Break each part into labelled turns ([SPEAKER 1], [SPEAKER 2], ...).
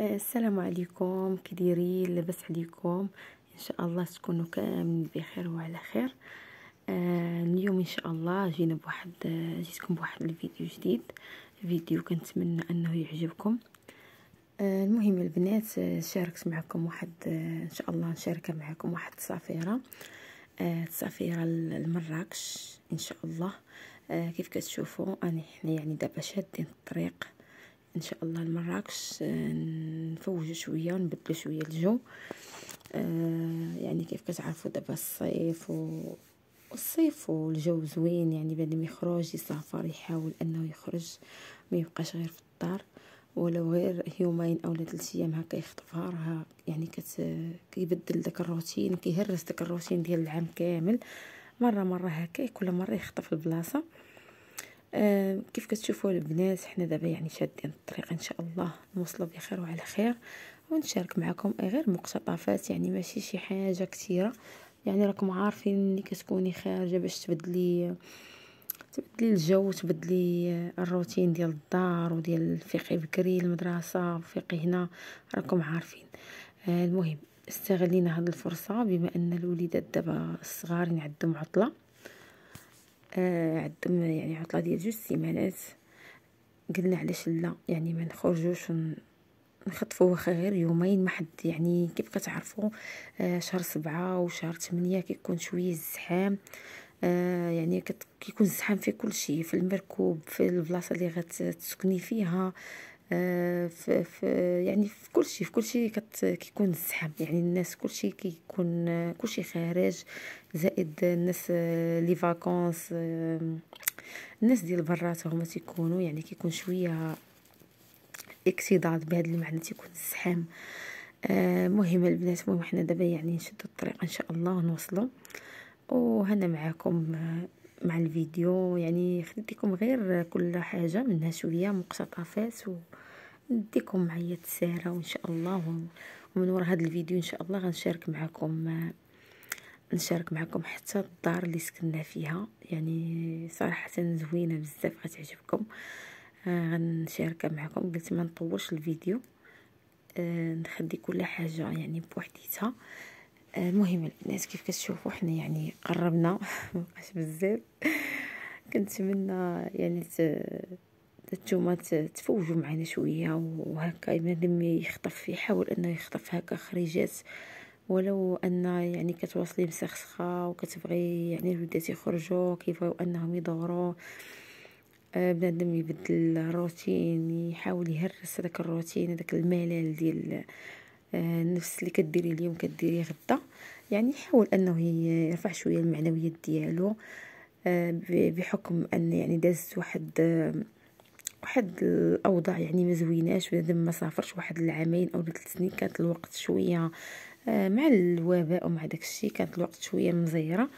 [SPEAKER 1] آه، السلام عليكم كديرين لاباس عليكم ان شاء الله تكونوا كاملين بخير وعلى خير آه، اليوم ان شاء الله جينا بواحد آه، جيتكم بواحد الفيديو جديد فيديو كنتمنى انه يعجبكم المهم البنات شاركت معكم واحد ان شاء الله نشارك معكم واحد السفيره السفيره لمراكش ان شاء الله كيف كتشوفوا انا حنا يعني دابا شادين الطريق ان شاء الله لمراكش آه، نفوج شويه ونبدلوا شويه الجو آه، يعني كيف كتعرفوا دابا الصيف و الصيف والجو زوين يعني بعد ما يخرج يسافر يحاول انه يخرج ما يبقاش غير في الدار ولو غير يومين اولا ثلاث ايام هكا يخطفها راه يعني كت كيبدل داك الروتين كيهرس داك الروتين ديال العام كامل مره مره هكا كل مره يخطف البلاصه آه، كيف كتشوفوا البنات حنا دابا يعني شادين الطريق ان شاء الله نوصلوا بخير وعلى خير ونشارك معكم غير مقتطفات يعني ماشي شي حاجه كثيره يعني راكم عارفين ملي كتكوني خارجه باش تبدلي تبدلي الجو تبدلي الروتين ديال الدار وديال فيقي بكري المدرسه فيقي هنا راكم عارفين آه، المهم استغلينا هاد الفرصه بما ان الوليدات دابا الصغار عندهم عطله آه عندهم يعني عطله ديال جوج سيمانات قلنا علاش لا يعني ما نخرجوش نخطفوا واخا غير يومين ما حد يعني كيف كتعرفوا آه شهر سبعة وشهر ثمانية كيكون شويه الزحام آه، يعني كت... كيكون الزحام في كل شيء في المركوب في البلاصه اللي غتسكني فيها آه، في يعني في كل شيء في كل شيء كيكون الزحام يعني الناس كل شيء كيكون كل شيء خارج زائد الناس آه، لي فاكونس آه، الناس ديال برات هما تيكونوا يعني كيكون شويه اكتضاد بهذا المعنى تيكون الزحام مهم البنات المهم حنا دابا يعني نشدوا الطريق ان شاء الله نوصلوا وهنا معاكم مع الفيديو يعني خديت لكم غير كل حاجه منها شويه مقتطفات و... نديكم معايا تساره وان شاء الله ومن وراء هذا الفيديو ان شاء الله غنشارك معكم نشارك معكم حتى الدار اللي سكننا فيها يعني صراحه زوينه بزاف غتعجبكم آه غنشاركها معكم قلت ما نطولش الفيديو آه نخلي كل حاجه يعني بوحديتها المهم آه، البنات كيف كتشوفوا حنا يعني قربنا مابقاش بزاف كنتمنى يعني ت... نتوما تفوجوا معنا شويه وهكا ينادم يخطف يحاول انه يخطف هكا خريجات ولو ان يعني كتواصلي مسخسخه وكتبغي يعني الولدات يخرجوا كيف انهم يدوروا آه، بنادم يبدل الروتين يحاول يهرس هذاك الروتين هذاك الملل ديال آه، النفس اللي كديري اليوم كديري غدا يعني يحاول انه يرفع شويه المعنويات ديالو آه، بحكم ان يعني دازت واحد واحد الاوضاع يعني ما زويناش بنادم ما سافرش واحد العامين او ثلاث سنين كانت الوقت شويه آه، مع الوباء ومع داكشي كانت الوقت شويه مزيره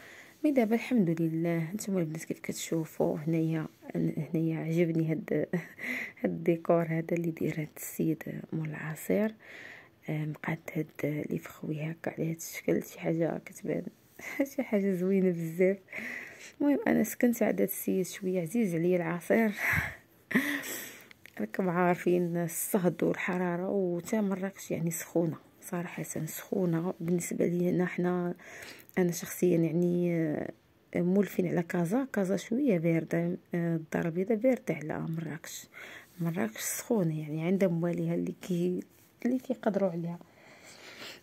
[SPEAKER 1] مي دابا الحمد لله نتوما البنات كيف كتشوفوا هنايا هنايا عجبني هاد هاد الديكور هذا اللي دايره هاد السيد مول العصير آه، مقاد هاد لي فخوي هكا على هاد الشكل شي حاجه كتبان شي حاجه زوينه بزاف المهم انا سكنت عند هاد السيد شويه عزيز عليا العصير راكم عارفين الصهد والحراره وتا مراكش يعني سخونه صراحه سخونه بالنسبه انا حنا انا شخصيا يعني آه، مولفين على كازا كازا شويه بارده الدار آه، البيضاء بارده على مراكش مراكش سخونه يعني عندها مواليها اللي كي اللي كيقدروا عليها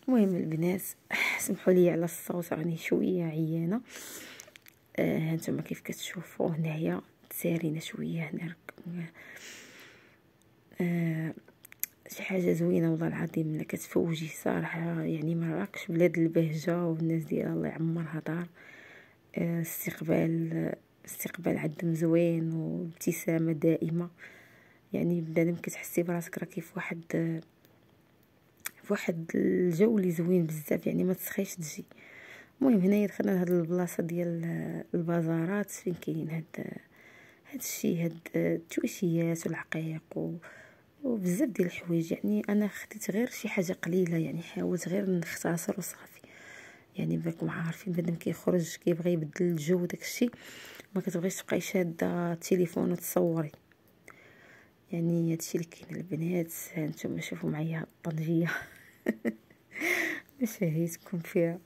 [SPEAKER 1] المهم البنات سمحوا لي على الصوت راني شويه عيانه آه هانتوما كيف كتشوفوا هنايا سارينا شويه هنا آه، شي حاجه زوينه والله العظيم ملي كتفوجي صراحه يعني مراكش بلاد البهجه والناس ديالها الله يعمرها دار آه، استقبال استقبال عندهم زوين وابتسامه دائمه يعني دائما كتحسي براسك راكي في واحد في واحد الجو اللي زوين بزاف يعني ما تسخيش تجي المهم هنايا دخلنا لهاد البلاصه ديال البازارات فين كاين هاد هاد الشيء هاد التويشيات والعقيق و وبزاف ديال الحوايج يعني انا خديت غير شي حاجه قليله يعني حاولت غير نختصر وصافي يعني راكم عارفين بنادم كيخرج كيبغي يبدل الجو داكشي ما كتبغيش تبقاي شاده التليفون وتصوري يعني هادشي اللي كاين البنات هانتوما شوفوا معايا الطنجيه مشاهيتكم فيها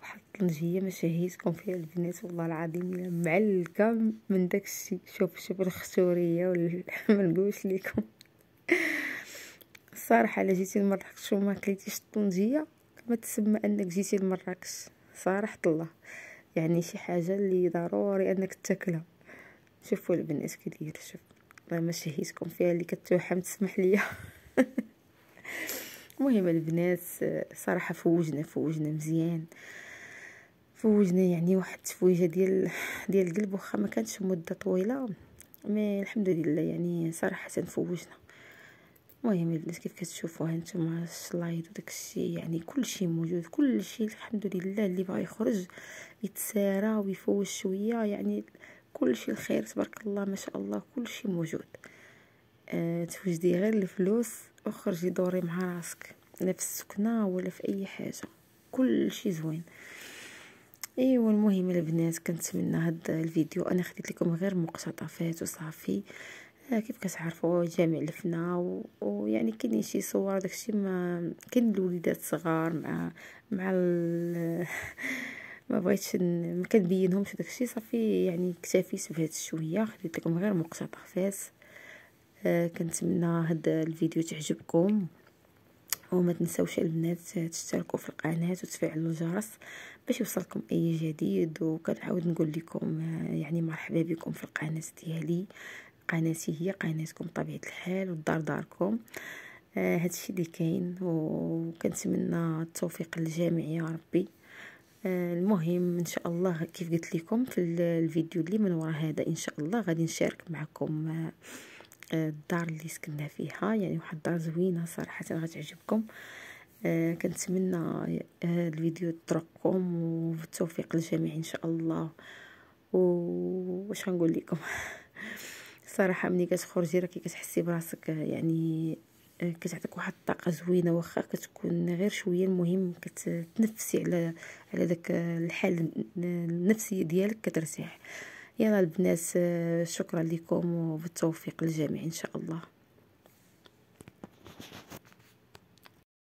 [SPEAKER 1] واحد الطنجيه مشاهيتكم فيها البنات والله العظيم معلكه من داكشي شوف شوف الخشوريه ولا ما نقولش لكم صراحه الا جيتي لمراكش وما كليتيش الطنجيه ما تسمى انك جيتي لمراكش صراحه الله يعني شي حاجه اللي ضروري انك تاكلها شوفوا البنات كي داير شوف ما شهيتكم فيها اللي كتوحم تسمح ليا المهم البنات صراحه فوجنا فوجنا مزيان فوجنا يعني واحد التفويجه ديال ديال القلب واخا ما كانتش مده طويله مي الحمد لله يعني صراحه فوجنا المهم البنات كيف كتشوفوا هانتوما السلايد الشيء يعني كلشي موجود كلشي الحمد لله اللي بغى يخرج يتسارى ويفوش شويه يعني كلشي الخير تبارك الله ما شاء الله كلشي موجود أه توجدي غير الفلوس وخرجي دوري مع راسك لا في السكنه ولا في اي حاجه كلشي زوين ايوا المهم البنات كنتمنى هاد الفيديو انا خديت لكم غير مقتطفات وصافي كيف كتعرفوا جامع لفنا ويعني كاينين شي صور داكشي ما كاين الوليدات صغار مع مع ما بغيتش ما كنبينهمش داكشي صافي يعني اكتفيت بهاد الشويه خديت لكم غير مقتطفات فاس آه كنتمنى هاد الفيديو تعجبكم وما تنساوش البنات تشتركوا في القناه وتفعلوا الجرس باش يوصلكم اي جديد وكنعاود نقول لكم آه، يعني مرحبا بكم في القناه ديالي قناتي هي قناتكم بطبيعه الحال والدار داركم آه هادشي اللي كاين وكنتمنى التوفيق للجميع يا ربي آه المهم ان شاء الله كيف قلت لكم في الفيديو اللي من ورا هذا ان شاء الله غادي نشارك معكم آه،, آه الدار اللي سكننا فيها يعني واحد الدار زوينه صراحه غتعجبكم آه كنتمنى آه الفيديو ترقكم والتوفيق للجميع ان شاء الله وش غنقول لكم صراحه ملي كتخرجي راكي كتحسي براسك يعني آه، كتعطيك واحد الطاقه زوينه واخا كتكون غير شويه المهم كتنفسي على على داك آه، الحال النفسيه ديالك كترتاح يلا البنات آه، شكرا لكم وبالتوفيق للجميع ان شاء الله